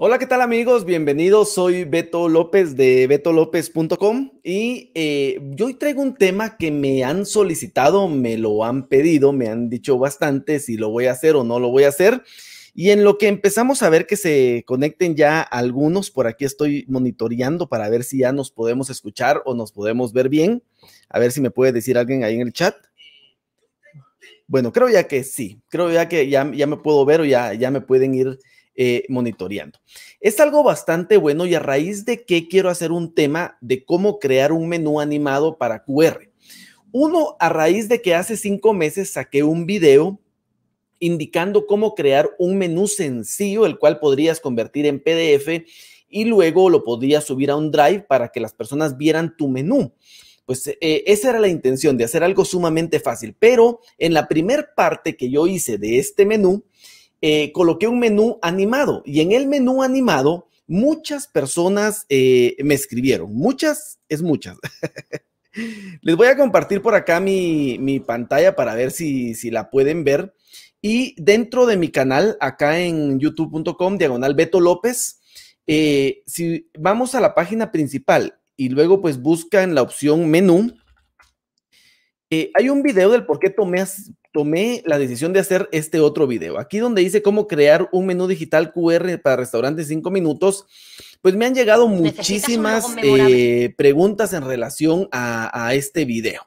Hola, ¿qué tal amigos? Bienvenidos, soy Beto López de BetoLópez.com y eh, yo hoy traigo un tema que me han solicitado, me lo han pedido, me han dicho bastante si lo voy a hacer o no lo voy a hacer. Y en lo que empezamos a ver que se conecten ya algunos, por aquí estoy monitoreando para ver si ya nos podemos escuchar o nos podemos ver bien. A ver si me puede decir alguien ahí en el chat. Bueno, creo ya que sí, creo ya que ya, ya me puedo ver o ya, ya me pueden ir eh, monitoreando. Es algo bastante bueno y a raíz de que quiero hacer un tema de cómo crear un menú animado para QR. Uno, a raíz de que hace cinco meses saqué un video indicando cómo crear un menú sencillo, el cual podrías convertir en PDF y luego lo podrías subir a un drive para que las personas vieran tu menú. Pues eh, esa era la intención de hacer algo sumamente fácil, pero en la primera parte que yo hice de este menú, eh, coloqué un menú animado y en el menú animado muchas personas eh, me escribieron. Muchas es muchas. Les voy a compartir por acá mi, pantalla para ver si, la pueden ver. Y dentro de mi canal, acá en youtube.com, diagonal Beto López, eh, si vamos a la página principal y luego pues buscan la opción menú, hay un video del por qué tomé, tomé la decisión de hacer este otro video. Aquí donde dice cómo crear un menú digital QR para restaurantes cinco minutos, pues me han llegado muchísimas eh, preguntas en relación a, este video.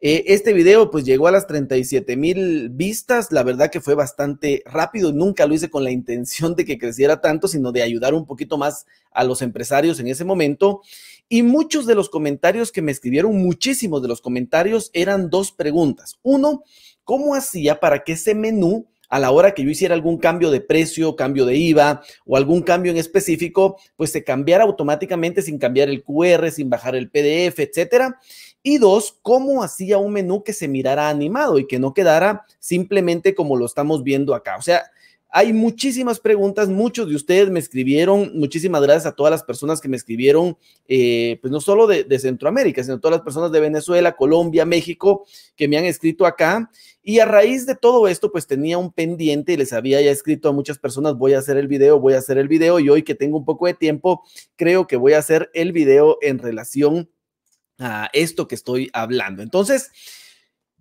Eh, este video pues llegó a las 37 mil vistas, la verdad que fue bastante rápido, nunca lo hice con la intención de que creciera tanto, sino de ayudar un poquito más a los empresarios en ese momento. Y muchos de los comentarios que me escribieron, muchísimos de los comentarios eran dos preguntas. Uno, cómo hacía para que ese menú a la hora que yo hiciera algún cambio de precio, cambio de IVA o algún cambio en específico, pues se cambiara automáticamente sin cambiar el QR, sin bajar el PDF, etcétera. Y dos, cómo hacía un menú que se mirara animado y que no quedara simplemente como lo estamos viendo acá. O sea, hay muchísimas preguntas, muchos de ustedes me escribieron, muchísimas gracias a todas las personas que me escribieron, eh, pues no solo de, de, Centroamérica, sino todas las personas de Venezuela, Colombia, México, que me han escrito acá. Y a raíz de todo esto, pues tenía un pendiente y les había ya escrito a muchas personas, voy a hacer el video, voy a hacer el video. Y hoy que tengo un poco de tiempo, creo que voy a hacer el video en relación a esto que estoy hablando. Entonces,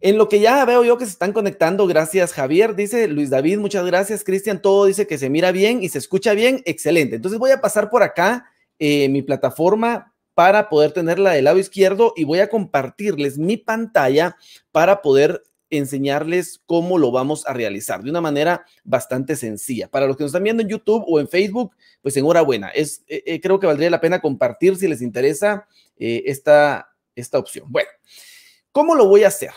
en lo que ya veo yo que se están conectando, gracias Javier, dice Luis David, muchas gracias Cristian, todo dice que se mira bien y se escucha bien, excelente. Entonces voy a pasar por acá eh, mi plataforma para poder tenerla del lado izquierdo y voy a compartirles mi pantalla para poder enseñarles cómo lo vamos a realizar de una manera bastante sencilla. Para los que nos están viendo en YouTube o en Facebook, pues enhorabuena. Es, eh, eh, creo que valdría la pena compartir si les interesa esta, esta opción. Bueno, ¿cómo lo voy a hacer?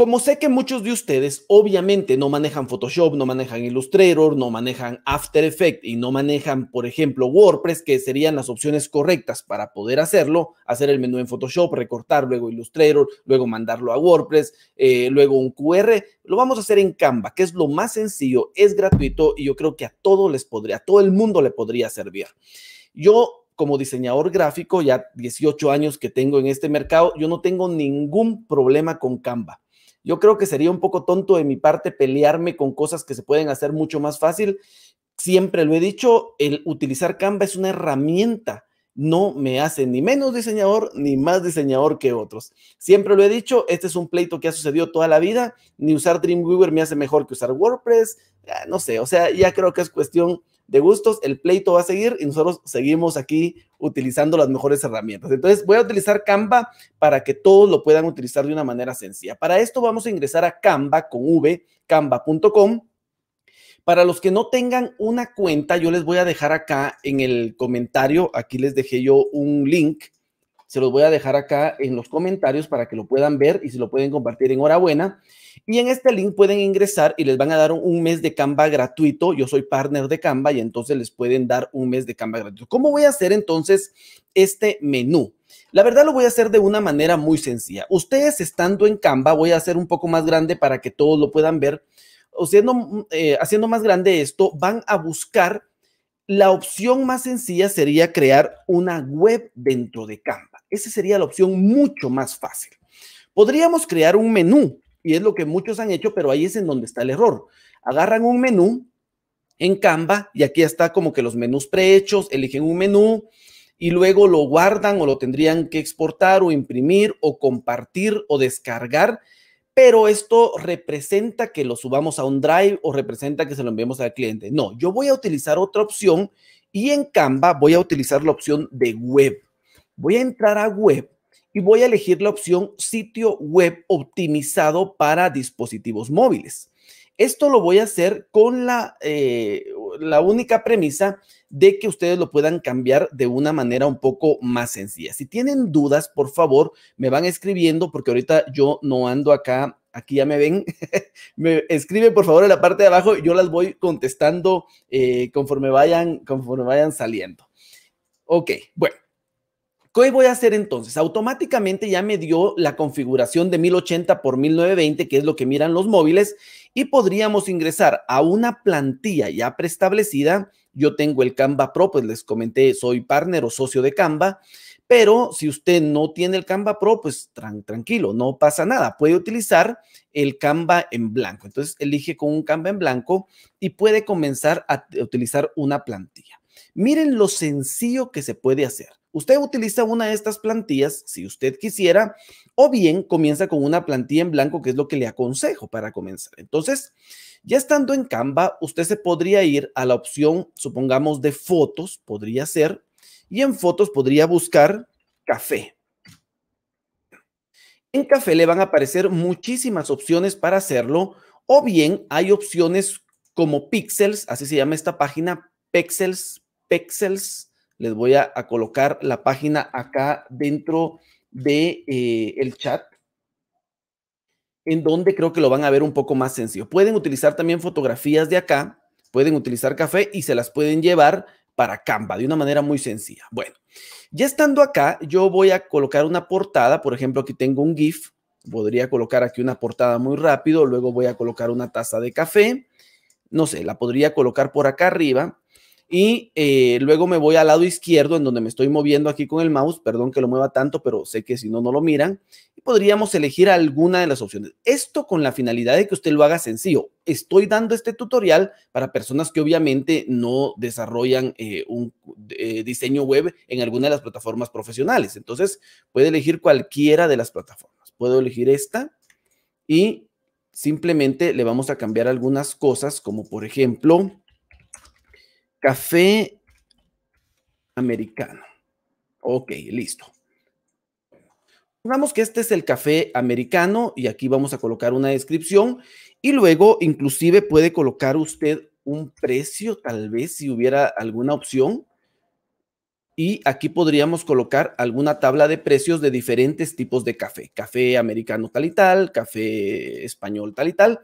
Como sé que muchos de ustedes obviamente no manejan Photoshop, no manejan Illustrator, no manejan After Effects y no manejan, por ejemplo, WordPress, que serían las opciones correctas para poder hacerlo, hacer el menú en Photoshop, recortar, luego Illustrator, luego mandarlo a WordPress, eh, luego un QR, lo vamos a hacer en Canva, que es lo más sencillo, es gratuito y yo creo que a todos les podría, a todo el mundo le podría servir. Yo como diseñador gráfico, ya 18 años que tengo en este mercado, yo no tengo ningún problema con Canva yo creo que sería un poco tonto de mi parte pelearme con cosas que se pueden hacer mucho más fácil. Siempre lo he dicho, el utilizar Canva es una herramienta. No me hace ni menos diseñador ni más diseñador que otros. Siempre lo he dicho, este es un pleito que ha sucedido toda la vida. Ni usar Dreamweaver me hace mejor que usar WordPress. Ah, no sé, o sea, ya creo que es cuestión de gustos, el pleito va a seguir y nosotros seguimos aquí utilizando las mejores herramientas. Entonces voy a utilizar Canva para que todos lo puedan utilizar de una manera sencilla. Para esto vamos a ingresar a Canva con V, canva.com. Para los que no tengan una cuenta, yo les voy a dejar acá en el comentario, aquí les dejé yo un link se los voy a dejar acá en los comentarios para que lo puedan ver y si lo pueden compartir, enhorabuena. Y en este link pueden ingresar y les van a dar un mes de Canva gratuito. Yo soy partner de Canva y entonces les pueden dar un mes de Canva gratuito. ¿Cómo voy a hacer entonces este menú? La verdad lo voy a hacer de una manera muy sencilla. Ustedes estando en Canva, voy a hacer un poco más grande para que todos lo puedan ver. O eh, haciendo más grande esto, van a buscar la opción más sencilla sería crear una web dentro de Canva. Esa sería la opción mucho más fácil. Podríamos crear un menú, y es lo que muchos han hecho, pero ahí es en donde está el error. Agarran un menú en Canva y aquí está como que los menús prehechos, eligen un menú y luego lo guardan o lo tendrían que exportar o imprimir o compartir o descargar pero esto representa que lo subamos a un drive o representa que se lo enviamos al cliente. No, yo voy a utilizar otra opción y en Canva voy a utilizar la opción de web. Voy a entrar a web y voy a elegir la opción sitio web optimizado para dispositivos móviles. Esto lo voy a hacer con la, eh, la única premisa de que ustedes lo puedan cambiar de una manera un poco más sencilla. Si tienen dudas, por favor, me van escribiendo porque ahorita yo no ando acá aquí ya me ven, me escriben por favor en la parte de abajo, yo las voy contestando eh, conforme, vayan, conforme vayan saliendo. Ok, bueno, ¿Qué voy a hacer entonces? Automáticamente ya me dio la configuración de 1080 por 1920, que es lo que miran los móviles, y podríamos ingresar a una plantilla ya preestablecida. Yo tengo el Canva Pro, pues les comenté, soy partner o socio de Canva, pero si usted no tiene el Canva Pro, pues tranquilo, no pasa nada, puede utilizar el Canva en blanco. Entonces elige con un Canva en blanco y puede comenzar a utilizar una plantilla. Miren lo sencillo que se puede hacer. Usted utiliza una de estas plantillas si usted quisiera, o bien comienza con una plantilla en blanco, que es lo que le aconsejo para comenzar. Entonces, ya estando en Canva, usted se podría ir a la opción, supongamos, de fotos, podría ser, y en fotos podría buscar café. En café le van a aparecer muchísimas opciones para hacerlo, o bien hay opciones como Pixels, así se llama esta página, Pixels, pexels. Les voy a, colocar la página acá dentro de eh, el chat en donde creo que lo van a ver un poco más sencillo. Pueden utilizar también fotografías de acá, pueden utilizar café y se las pueden llevar para Canva de una manera muy sencilla. Bueno, ya estando acá, yo voy a colocar una portada, por ejemplo, aquí tengo un GIF, podría colocar aquí una portada muy rápido, luego voy a colocar una taza de café, no sé, la podría colocar por acá arriba y eh, luego me voy al lado izquierdo en donde me estoy moviendo aquí con el mouse, perdón que lo mueva tanto, pero sé que si no, no lo miran, y podríamos elegir alguna de las opciones. Esto con la finalidad de que usted lo haga sencillo. Estoy dando este tutorial para personas que obviamente no desarrollan eh, un eh, diseño web en alguna de las plataformas profesionales. Entonces, puede elegir cualquiera de las plataformas. Puedo elegir esta y simplemente le vamos a cambiar algunas cosas, como por ejemplo Café americano. Ok, listo. Digamos que este es el café americano y aquí vamos a colocar una descripción y luego inclusive puede colocar usted un precio, tal vez si hubiera alguna opción. Y aquí podríamos colocar alguna tabla de precios de diferentes tipos de café. Café americano tal y tal, café español tal y tal.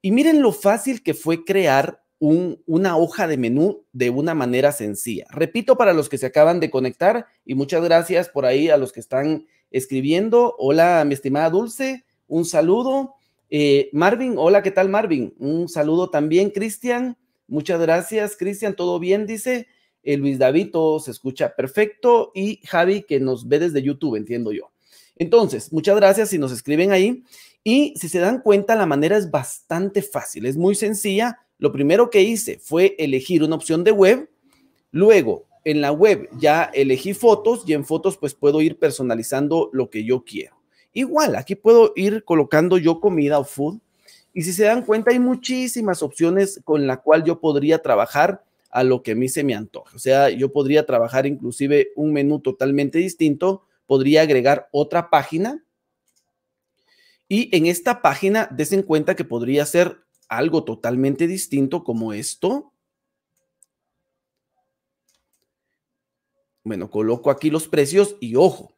Y miren lo fácil que fue crear una hoja de menú de una manera sencilla. Repito para los que se acaban de conectar y muchas gracias por ahí a los que están escribiendo. Hola, mi estimada Dulce, un saludo. Eh, Marvin, hola, ¿qué tal Marvin? Un saludo también, Cristian. Muchas gracias, Cristian, todo bien, dice. Eh, Luis David, todo se escucha perfecto. Y Javi, que nos ve desde YouTube, entiendo yo. Entonces, muchas gracias si nos escriben ahí. Y si se dan cuenta, la manera es bastante fácil, es muy sencilla lo primero que hice fue elegir una opción de web, luego en la web ya elegí fotos y en fotos pues puedo ir personalizando lo que yo quiero. Igual, aquí puedo ir colocando yo comida o food. Y si se dan cuenta, hay muchísimas opciones con la cual yo podría trabajar a lo que a mí se me antoja. O sea, yo podría trabajar inclusive un menú totalmente distinto, podría agregar otra página. Y en esta página, en cuenta que podría ser algo totalmente distinto como esto. Bueno, coloco aquí los precios y ojo,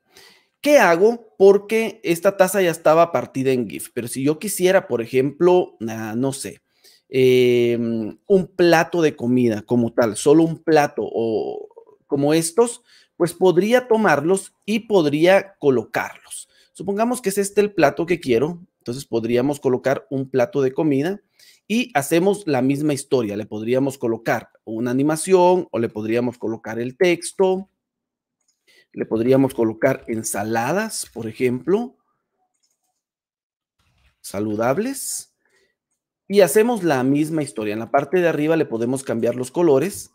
¿qué hago? Porque esta tasa ya estaba partida en GIF, pero si yo quisiera, por ejemplo, ah, no sé, em, un plato de comida como tal, solo un plato o como estos, pues podría tomarlos y podría colocarlos. Supongamos que es este el plato que quiero, entonces podríamos colocar un plato de comida y hacemos la misma historia. Le podríamos colocar una animación o le podríamos colocar el texto. Le podríamos colocar ensaladas, por ejemplo, saludables. Y hacemos la misma historia. En la parte de arriba le podemos cambiar los colores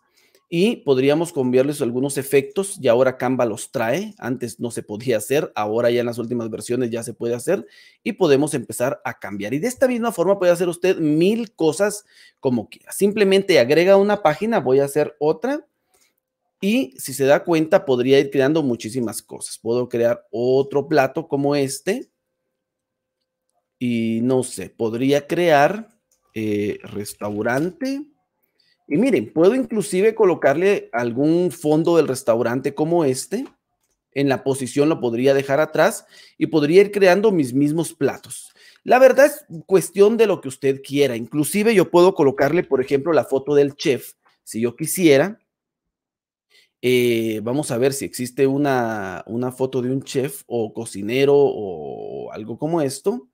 y podríamos cambiarles algunos efectos y ahora Canva los trae, antes no se podía hacer, ahora ya en las últimas versiones ya se puede hacer y podemos empezar a cambiar. Y de esta misma forma puede hacer usted mil cosas como quiera. Simplemente agrega una página, voy a hacer otra y si se da cuenta podría ir creando muchísimas cosas. Puedo crear otro plato como este y no sé, podría crear eh, restaurante y miren, puedo inclusive colocarle algún fondo del restaurante como este. En la posición lo podría dejar atrás y podría ir creando mis mismos platos. La verdad es cuestión de lo que usted quiera. Inclusive yo puedo colocarle, por ejemplo, la foto del chef, si yo quisiera. Eh, vamos a ver si existe una, foto de un chef o cocinero o algo como esto.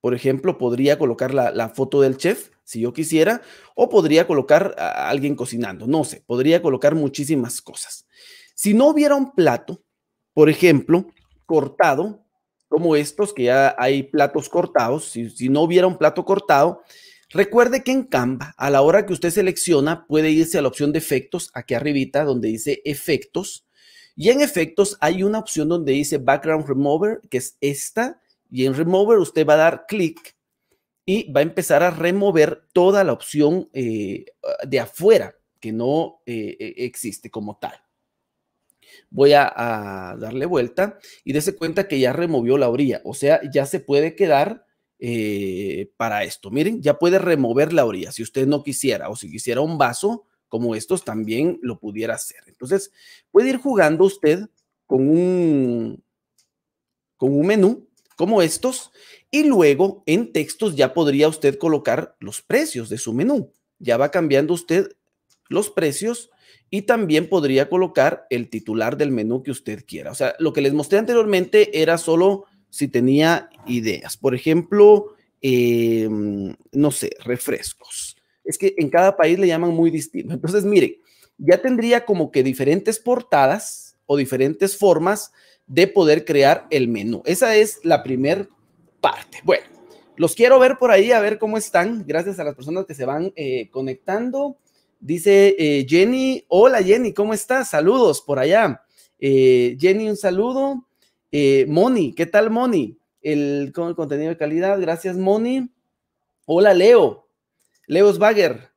Por ejemplo, podría colocar la foto del chef si yo quisiera, o podría colocar a alguien cocinando, no sé, podría colocar muchísimas cosas. Si no hubiera un plato, por ejemplo, cortado, como estos, que ya hay platos cortados, si, no hubiera un plato cortado, Recuerde que en Canva, a la hora que usted selecciona, puede irse a la opción de efectos, aquí arribita, donde dice efectos. Y en efectos hay una opción donde dice Background Remover, que es esta. Y en Remover usted va a dar clic y va a empezar a remover toda la opción eh, de afuera que no eh, e, existe como tal. Voy a, darle vuelta y dése cuenta que ya removió la orilla, o sea, ya se puede quedar eh, para esto. Miren, ya puede remover la orilla si usted no quisiera o si quisiera un vaso como estos también lo pudiera hacer. Entonces, puede ir jugando usted con un, con un menú como estos, y luego en textos ya podría usted colocar los precios de su menú. Ya va cambiando usted los precios y también podría colocar el titular del menú que usted quiera. O sea, lo que les mostré anteriormente era solo si tenía ideas. Por ejemplo, em, no sé, refrescos. Es que en cada país le llaman muy distinto. Entonces, mire, ya tendría como que diferentes portadas o diferentes formas de poder crear el menú. Esa es la primera parte. Bueno, los quiero ver por ahí, a ver cómo están. Gracias a las personas que se van eh, conectando. Dice eh, Jenny, hola Jenny, ¿cómo estás? Saludos por allá. Eh, Jenny, un saludo. Moni, ¿qué tal Moni? El, con el contenido de calidad, gracias Moni. Hola Leo, Leo bagger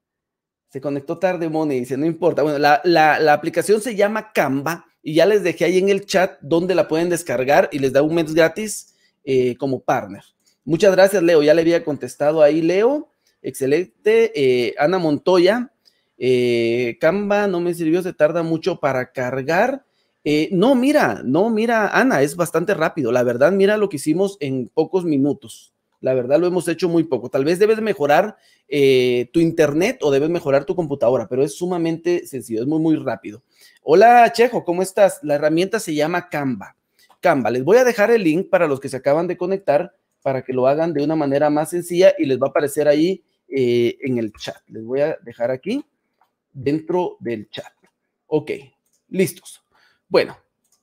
Se conectó tarde Moni, dice, no importa. Bueno, la, la aplicación se llama Canva y ya les dejé ahí en el chat donde la pueden descargar y les da un mes gratis eh, como partner. Muchas gracias, Leo. Ya le había contestado ahí, Leo. Excelente. Eh, Ana Montoya. camba eh, Canva no me sirvió, se tarda mucho para cargar. no, mira, no, mira, Ana, es bastante rápido. La verdad, mira lo que hicimos en pocos minutos. La verdad, lo hemos hecho muy poco. Tal vez debes mejorar tu internet o debes mejorar tu computadora, pero es sumamente sencillo, es muy, muy rápido. Hola Chejo, ¿cómo estás? La herramienta se llama Canva. Canva, les voy a dejar el link para los que se acaban de conectar para que lo hagan de una manera más sencilla y les va a aparecer ahí eh, en el chat. Les voy a dejar aquí dentro del chat. Ok, listos. Bueno,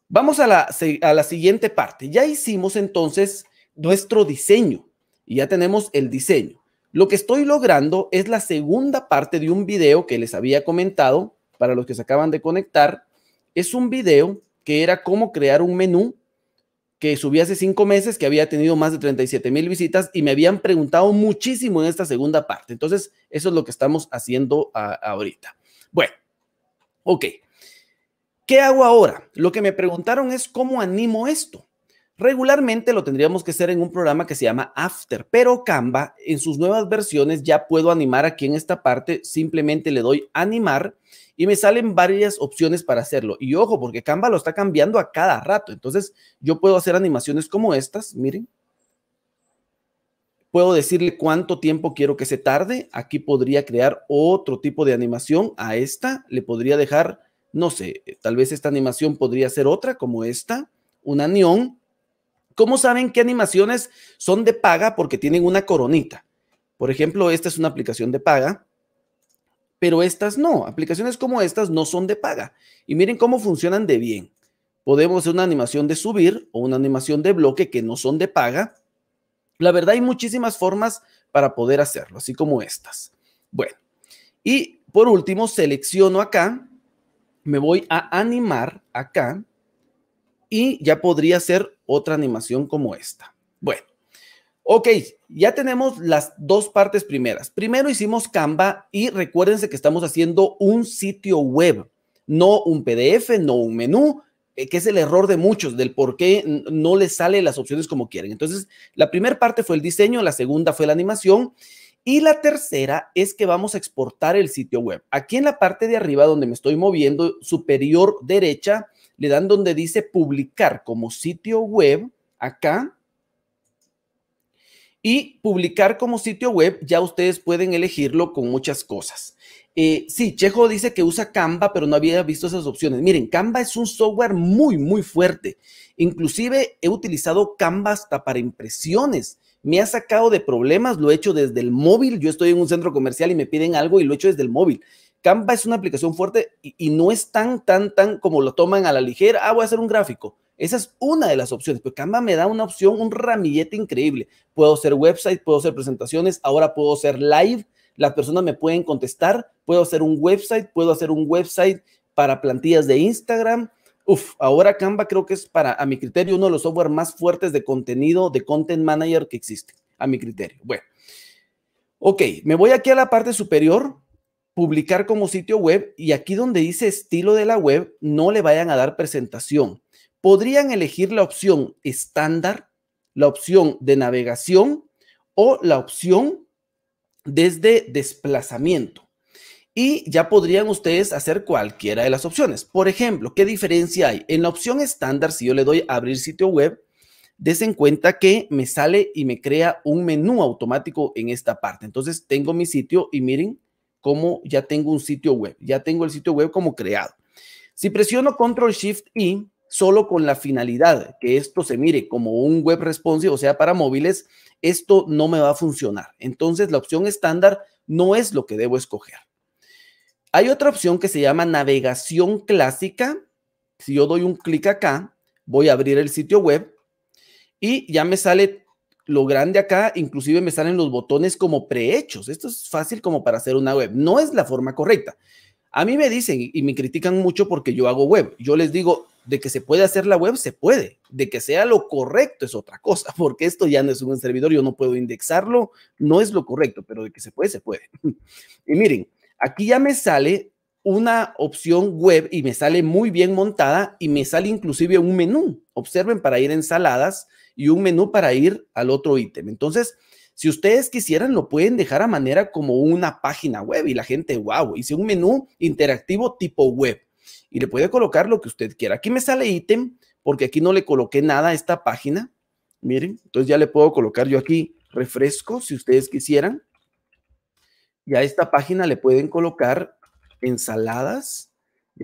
vamos a la, a la siguiente parte. Ya hicimos entonces nuestro diseño y ya tenemos el diseño. Lo que estoy logrando es la segunda parte de un video que les había comentado para los que se acaban de conectar, es un video que era cómo crear un menú que subí hace cinco meses, que había tenido más de 37 mil visitas y me habían preguntado muchísimo en esta segunda parte. Entonces, eso es lo que estamos haciendo ah, ahorita. Bueno, ok. ¿Qué hago ahora? Lo que me preguntaron es cómo animo esto. Regularmente lo tendríamos que hacer en un programa que se llama After, pero Canva en sus nuevas versiones ya puedo animar aquí en esta parte, simplemente le doy animar y me salen varias opciones para hacerlo. Y ojo, porque Canva lo está cambiando a cada rato, entonces yo puedo hacer animaciones como estas, miren. Puedo decirle cuánto tiempo quiero que se tarde. Aquí podría crear otro tipo de animación. A esta le podría dejar, no sé, tal vez esta animación podría ser otra como esta, una neón ¿Cómo saben qué animaciones son de paga? Porque tienen una coronita. Por ejemplo, esta es una aplicación de paga, pero estas no. Aplicaciones como estas no son de paga. Y miren cómo funcionan de bien. Podemos hacer una animación de subir o una animación de bloque que no son de paga. La verdad, hay muchísimas formas para poder hacerlo, así como estas. Bueno, y por último, selecciono acá, me voy a animar acá y ya podría ser otra animación como esta. Bueno, ok, ya tenemos las dos partes primeras. Primero hicimos Canva y recuérdense que estamos haciendo un sitio web, no un PDF, no un menú, eh, que es el error de muchos, del por qué no les sale las opciones como quieren. Entonces, la primera parte fue el diseño, la segunda fue la animación. Y la tercera es que vamos a exportar el sitio web. Aquí en la parte de arriba donde me estoy moviendo, superior derecha, le dan donde dice publicar como sitio web, acá, y publicar como sitio web, ya ustedes pueden elegirlo con muchas cosas. Eh, sí, Chejo dice que usa Canva, pero no había visto esas opciones. Miren, Canva es un software muy, muy fuerte. Inclusive he utilizado Canva hasta para impresiones. Me ha sacado de problemas, lo he hecho desde el móvil. Yo estoy en un centro comercial y me piden algo y lo he hecho desde el móvil. Canva es una aplicación fuerte y, no es tan, tan, tan como lo toman a la ligera. Ah, voy a hacer un gráfico. Esa es una de las opciones, pero Canva me da una opción, un ramillete increíble. Puedo hacer website, puedo hacer presentaciones, ahora puedo hacer live, las personas me pueden contestar, puedo hacer un website, puedo hacer un website para plantillas de Instagram. Uf, ahora Canva creo que es para, a mi criterio, uno de los software más fuertes de contenido, de content manager que existe, a mi criterio. Bueno, ok, me voy aquí a la parte superior, publicar como sitio web y aquí donde dice estilo de la web, no le vayan a dar presentación. Podrían elegir la opción estándar, la opción de navegación o la opción desde desplazamiento. Y ya podrían ustedes hacer cualquiera de las opciones. Por ejemplo, ¿qué diferencia hay? En la opción estándar, si yo le doy abrir sitio web, en cuenta que me sale y me crea un menú automático en esta parte. Entonces tengo mi sitio y miren, como ya tengo un sitio web, ya tengo el sitio web como creado. Si presiono Control Shift I solo con la finalidad que esto se mire como un web responsive, o sea, para móviles, esto no me va a funcionar. Entonces, la opción estándar no es lo que debo escoger. Hay otra opción que se llama navegación clásica. Si yo doy un clic acá, voy a abrir el sitio web y ya me sale lo grande acá, inclusive me salen los botones como prehechos. Esto es fácil como para hacer una web. No es la forma correcta. A mí me dicen y me critican mucho porque yo hago web. Yo les digo, de que se puede hacer la web, se puede. De que sea lo correcto es otra cosa, porque esto ya no es un servidor, yo no puedo indexarlo, no es lo correcto, pero de que se puede, se puede. y miren, aquí ya me sale una opción web y me sale muy bien montada y me sale inclusive un menú. Observen para ir a ensaladas, y un menú para ir al otro ítem. Entonces, si ustedes quisieran, lo pueden dejar a manera como una página web y la gente, wow, hice un menú interactivo tipo web y le puede colocar lo que usted quiera. Aquí me sale ítem porque aquí no le coloqué nada a esta página. Miren, entonces ya le puedo colocar yo aquí refresco si ustedes quisieran. Y a esta página le pueden colocar ensaladas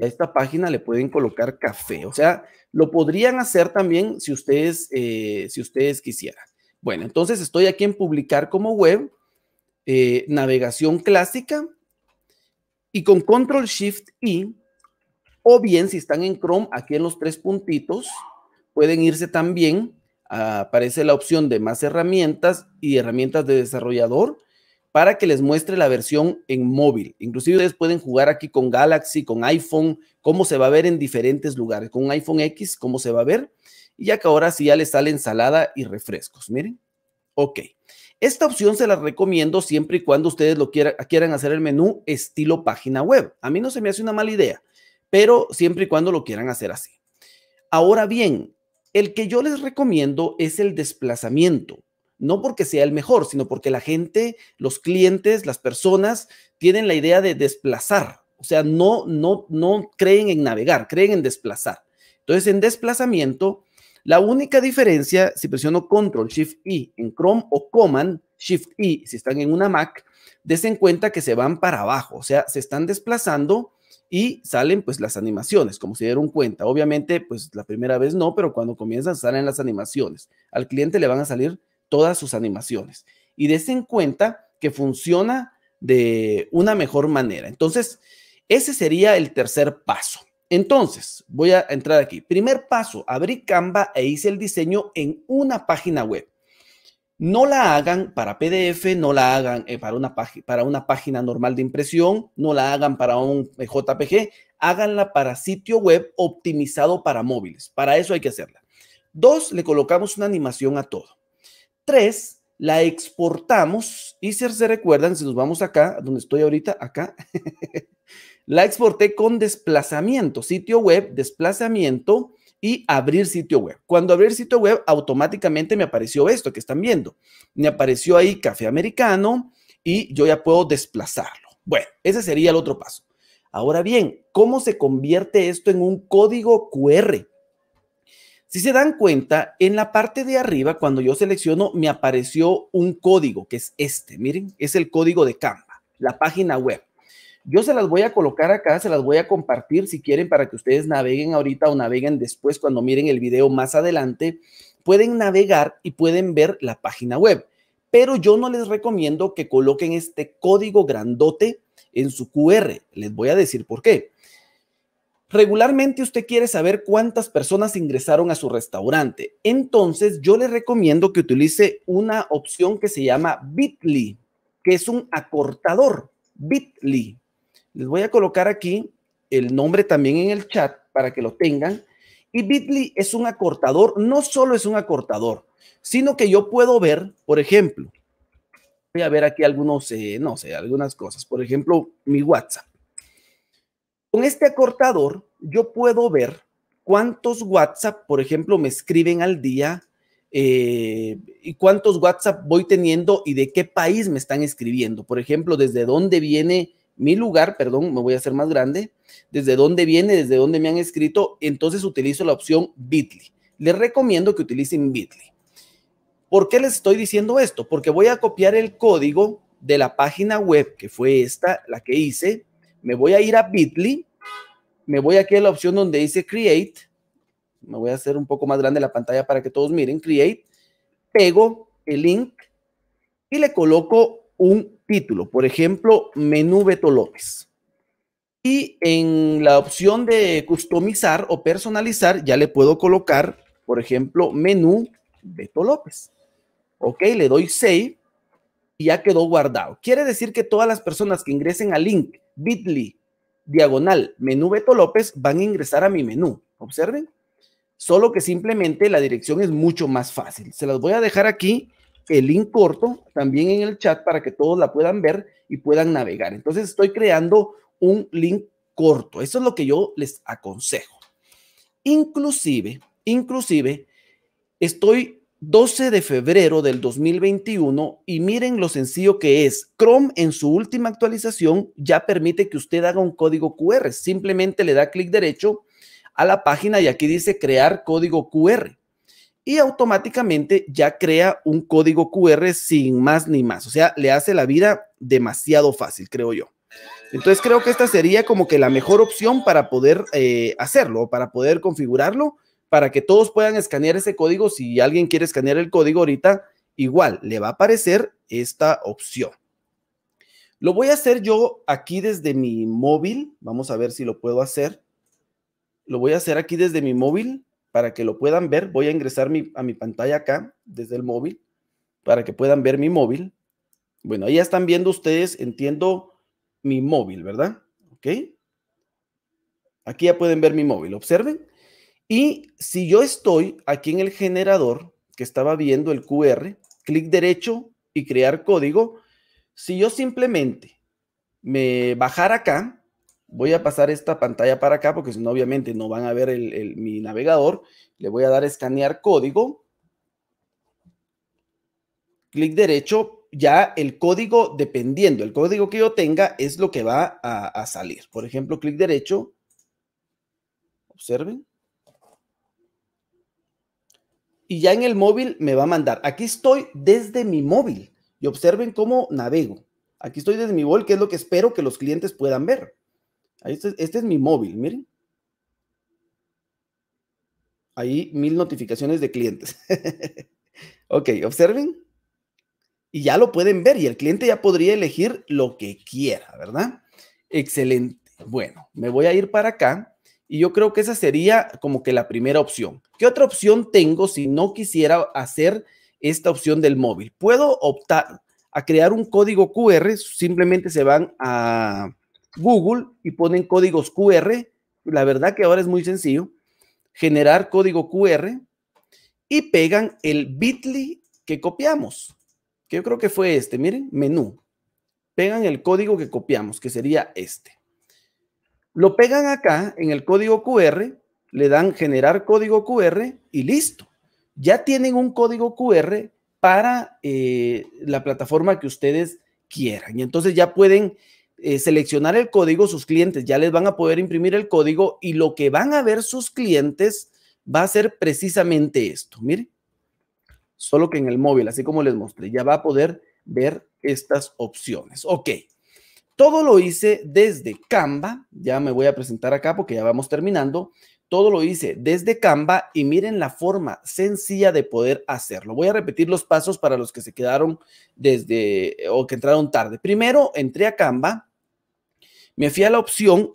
a esta página le pueden colocar café. O sea, lo podrían hacer también si ustedes, eh, si ustedes quisieran. Bueno, entonces estoy aquí en publicar como web, eh, navegación clásica, y con Control Shift I, o bien si están en Chrome, aquí en los tres puntitos, pueden irse también, aparece la opción de más herramientas y herramientas de desarrollador para que les muestre la versión en móvil. Inclusive ustedes pueden jugar aquí con Galaxy, con iPhone, cómo se va a ver en diferentes lugares, con iPhone X, cómo se va a ver. Y ya que ahora sí ya les sale ensalada y refrescos, miren. Ok, esta opción se la recomiendo siempre y cuando ustedes lo quieran, quieran hacer el menú estilo página web. A mí no se me hace una mala idea, pero siempre y cuando lo quieran hacer así. Ahora bien, el que yo les recomiendo es el desplazamiento no porque sea el mejor, sino porque la gente, los clientes, las personas tienen la idea de desplazar, o sea, no, no, no creen en navegar, creen en desplazar. Entonces, en desplazamiento, la única diferencia, si presiono Control Shift I en Chrome o Command Shift I, si están en una Mac, en cuenta que se van para abajo, o sea, se están desplazando y salen pues las animaciones, como si dieron cuenta. Obviamente, pues la primera vez no, pero cuando comienzan salen las animaciones. Al cliente le van a salir todas sus animaciones y des en cuenta que funciona de una mejor manera. Entonces, ese sería el tercer paso. Entonces, voy a entrar aquí. Primer paso, abrí Canva e hice el diseño en una página web. No la hagan para PDF, no la hagan eh, para, una para una página normal de impresión, no la hagan para un eh, JPG, háganla para sitio web optimizado para móviles. Para eso hay que hacerla. Dos, le colocamos una animación a todo. Tres, la exportamos y si se recuerdan, si nos vamos acá, donde estoy ahorita, acá, la exporté con desplazamiento, sitio web, desplazamiento y abrir sitio web. Cuando abrir sitio web, automáticamente me apareció esto que están viendo. Me apareció ahí café americano y yo ya puedo desplazarlo. Bueno, ese sería el otro paso. Ahora bien, ¿cómo se convierte esto en un código QR? Si se dan cuenta, en la parte de arriba, cuando yo selecciono, me apareció un código, que es este, miren, es el código de Canva, la página web. Yo se las voy a colocar acá, se las voy a compartir si quieren para que ustedes naveguen ahorita o naveguen después cuando miren el video más adelante. Pueden navegar y pueden ver la página web, pero yo no les recomiendo que coloquen este código grandote en su QR. Les voy a decir por qué. Regularmente usted quiere saber cuántas personas ingresaron a su restaurante. Entonces yo le recomiendo que utilice una opción que se llama Bitly, que es un acortador. Bitly. Les voy a colocar aquí el nombre también en el chat para que lo tengan. Y Bitly es un acortador, no solo es un acortador, sino que yo puedo ver, por ejemplo, voy a ver aquí algunos, eh, no sé, algunas cosas. Por ejemplo, mi WhatsApp. Con este acortador yo puedo ver cuántos WhatsApp, por ejemplo, me escriben al día eh, y cuántos WhatsApp voy teniendo y de qué país me están escribiendo. Por ejemplo, desde dónde viene mi lugar, perdón, me voy a hacer más grande, desde dónde viene, desde dónde me han escrito, entonces utilizo la opción Bitly. Les recomiendo que utilicen Bitly. ¿Por qué les estoy diciendo esto? Porque voy a copiar el código de la página web, que fue esta, la que hice, me voy a ir a Bitly, me voy aquí a la opción donde dice Create, me voy a hacer un poco más grande la pantalla para que todos miren, Create, pego el link y le coloco un título, por ejemplo, menú Beto López. Y en la opción de customizar o personalizar, ya le puedo colocar, por ejemplo, menú Beto López. Ok, le doy save y ya quedó guardado. Quiere decir que todas las personas que ingresen al link bit.ly, diagonal, menú Beto López, van a ingresar a mi menú. Observen. Solo que simplemente la dirección es mucho más fácil. Se las voy a dejar aquí el link corto también en el chat para que todos la puedan ver y puedan navegar. Entonces estoy creando un link corto. Eso es lo que yo les aconsejo. Inclusive, inclusive, estoy 12 de febrero del 2021 y miren lo sencillo que es. Chrome en su última actualización ya permite que usted haga un código QR. Simplemente le da clic derecho a la página y aquí dice crear código QR. Y automáticamente ya crea un código QR sin más ni más. O sea, le hace la vida demasiado fácil, creo yo. Entonces creo que esta sería como que la mejor opción para poder eh, hacerlo, para poder configurarlo para que todos puedan escanear ese código. Si alguien quiere escanear el código ahorita, igual le va a aparecer esta opción. Lo voy a hacer yo aquí desde mi móvil. Vamos a ver si lo puedo hacer. Lo voy a hacer aquí desde mi móvil para que lo puedan ver. Voy a ingresar a mi pantalla acá desde el móvil para que puedan ver mi móvil. Bueno, ahí ya están viendo ustedes, entiendo, mi móvil, ¿verdad? Ok. Aquí ya pueden ver mi móvil. Observen, y si yo estoy aquí en el generador que estaba viendo el QR, clic derecho y crear código, si yo simplemente me bajar acá, voy a pasar esta pantalla para acá porque si obviamente no van a ver el, mi navegador, le voy a dar a escanear código, clic derecho, ya el código dependiendo, el código que yo tenga es lo que va a salir. Por ejemplo, clic derecho, observen, y ya en el móvil me va a mandar. Aquí estoy desde mi móvil y observen cómo navego. Aquí estoy desde mi móvil, que es lo que espero que los clientes puedan ver. Este, este es mi móvil, miren. Ahí mil notificaciones de clientes. ok, observen. Y ya lo pueden ver y el cliente ya podría elegir lo que quiera, ¿verdad? Excelente. Bueno, me voy a ir para acá y yo creo que esa sería como que la primera opción. ¿Qué otra opción tengo si no quisiera hacer esta opción del móvil? Puedo optar a crear un código QR, simplemente se van a Google y ponen códigos QR. La verdad que ahora es muy sencillo. Generar código QR y pegan el bit.ly que copiamos, que yo creo que fue este, miren, menú. Pegan el código que copiamos, que sería este. Lo pegan acá en el código QR, le dan generar código QR y listo. Ya tienen un código QR para eh, la plataforma que ustedes quieran. Y entonces ya pueden eh, seleccionar el código, sus clientes ya les van a poder imprimir el código y lo que van a ver sus clientes va a ser precisamente esto. Mire, solo que en el móvil, así como les mostré, ya va a poder ver estas opciones. Ok. Todo lo hice desde Canva, ya me voy a presentar acá porque ya vamos terminando. Todo lo hice desde Canva y miren la forma sencilla de poder hacerlo. Voy a repetir los pasos para los que se quedaron desde o que entraron tarde. Primero entré a Canva, me fui a la opción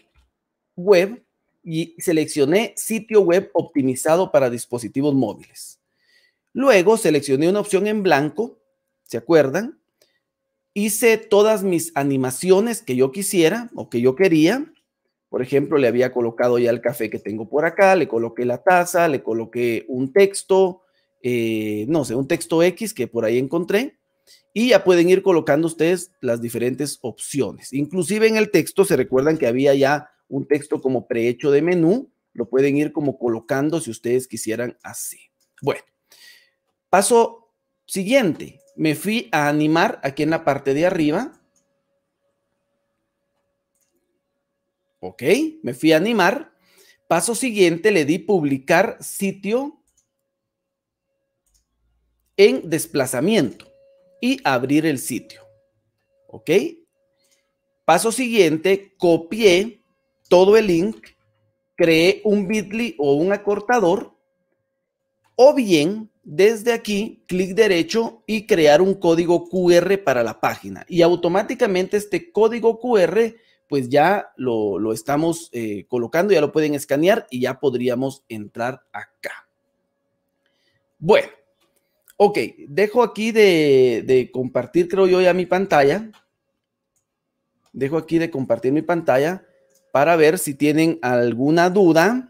web y seleccioné sitio web optimizado para dispositivos móviles. Luego seleccioné una opción en blanco, ¿se acuerdan? hice todas mis animaciones que yo quisiera o que yo quería. Por ejemplo, le había colocado ya el café que tengo por acá, le coloqué la taza, le coloqué un texto, eh, no sé, un texto X que por ahí encontré. Y ya pueden ir colocando ustedes las diferentes opciones. Inclusive en el texto, se recuerdan que había ya un texto como prehecho de menú, lo pueden ir como colocando si ustedes quisieran así. Bueno, paso siguiente, me fui a animar aquí en la parte de arriba. Ok, me fui a animar. Paso siguiente, le di publicar sitio en desplazamiento y abrir el sitio. Ok. Paso siguiente, copié todo el link, creé un bit.ly o un acortador, o bien desde aquí, clic derecho y crear un código QR para la página. Y automáticamente este código QR, pues ya lo, estamos eh, colocando, ya lo pueden escanear y ya podríamos entrar acá. Bueno, ok, dejo aquí de, de compartir, creo yo, ya mi pantalla. Dejo aquí de compartir mi pantalla para ver si tienen alguna duda.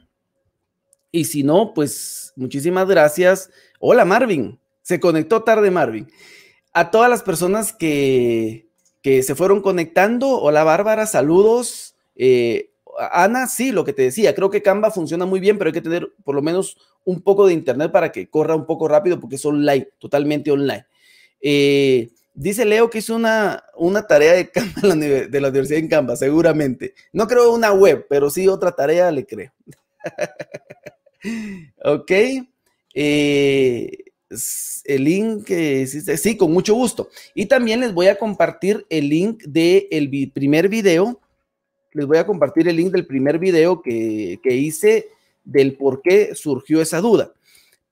Y si no, pues muchísimas gracias. Hola Marvin, se conectó tarde Marvin. A todas las personas que, se fueron conectando, hola Bárbara, saludos. Eh, Ana, sí, lo que te decía, creo que Canva funciona muy bien, pero hay que tener por lo menos un poco de internet para que corra un poco rápido porque es online, totalmente online. Eh, dice Leo que hizo una, una tarea de, Canva, de la universidad en Canva, seguramente. No creo una web, pero sí otra tarea le creo. ok. Eh, el link que sí, con mucho gusto. Y también les voy a compartir el link del de el primer video. Les voy a compartir el link del primer video que, que hice del por qué surgió esa duda.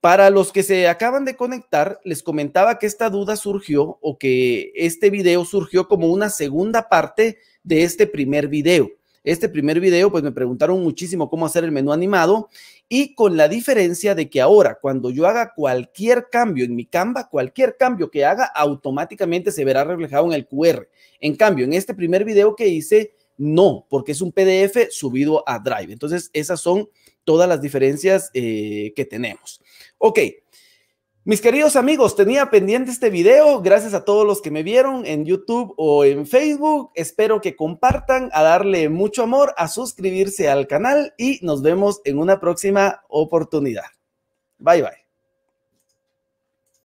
Para los que se acaban de conectar, les comentaba que esta duda surgió o que este video surgió como una segunda parte de este primer video. Este primer video, pues me preguntaron muchísimo cómo hacer el menú animado y con la diferencia de que ahora cuando yo haga cualquier cambio en mi Canva, cualquier cambio que haga automáticamente se verá reflejado en el QR. En cambio, en este primer video que hice, no, porque es un PDF subido a Drive. Entonces, esas son todas las diferencias eh, que tenemos. Ok, mis queridos amigos, tenía pendiente este video. Gracias a todos los que me vieron en YouTube o en Facebook. Espero que compartan, a darle mucho amor, a suscribirse al canal y nos vemos en una próxima oportunidad. Bye bye.